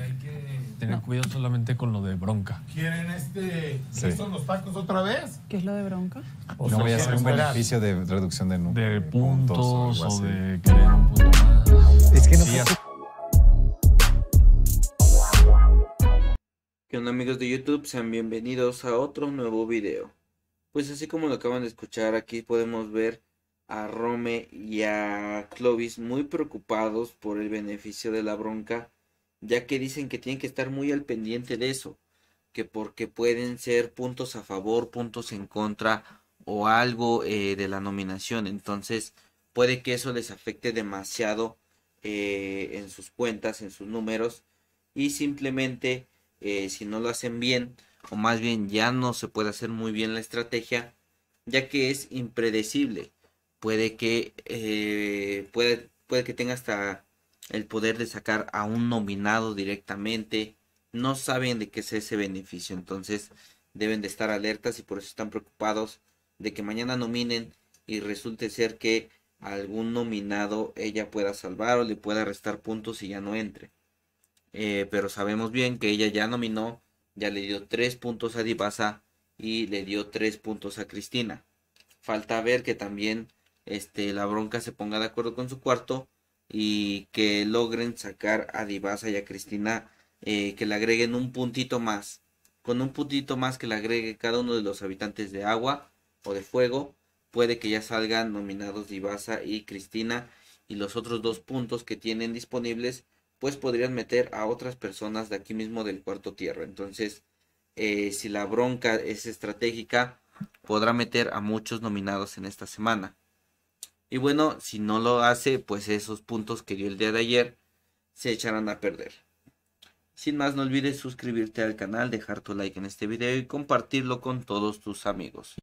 hay que tener cuidado solamente con lo de bronca. ¿Quieren este, son los tacos otra vez? ¿Qué es lo de bronca? no voy a hacer un beneficio de reducción de, puntos, o, de Es que no ¿Qué onda amigos de YouTube? Sean bienvenidos a otro nuevo video. Pues así como lo acaban de escuchar, aquí podemos ver a Rome y a Clovis muy preocupados por el beneficio de la bronca ya que dicen que tienen que estar muy al pendiente de eso, que porque pueden ser puntos a favor, puntos en contra o algo eh, de la nominación. Entonces puede que eso les afecte demasiado eh, en sus cuentas, en sus números y simplemente eh, si no lo hacen bien o más bien ya no se puede hacer muy bien la estrategia ya que es impredecible puede que puede, puede que tenga hasta el poder de sacar a un nominado directamente. No saben de qué es ese beneficio, entonces deben de estar alertas y por eso están preocupados de que mañana nominen y resulte ser que algún nominado ella pueda salvar o le pueda restar puntos y ya no entre. Eh, pero sabemos bien que ella ya nominó, ya le dio tres puntos a Divasa y le dio tres puntos a Cristina. Falta ver que también este, la bronca se ponga de acuerdo con su cuarto y que logren sacar a Divasa y a Cristina, eh, que le agreguen un puntito más, con un puntito más que le agregue cada uno de los habitantes de agua o de fuego, puede que ya salgan nominados Divasa y Cristina y los otros dos puntos que tienen disponibles, pues podrían meter a otras personas de aquí mismo del cuarto tierra. Entonces, eh, si la bronca es estratégica, podrá meter a muchos nominados en esta semana. Y bueno, si no lo hace, pues esos puntos que dio el día de ayer se echarán a perder. Sin más, no olvides suscribirte al canal, dejar tu like en este video y compartirlo con todos tus amigos.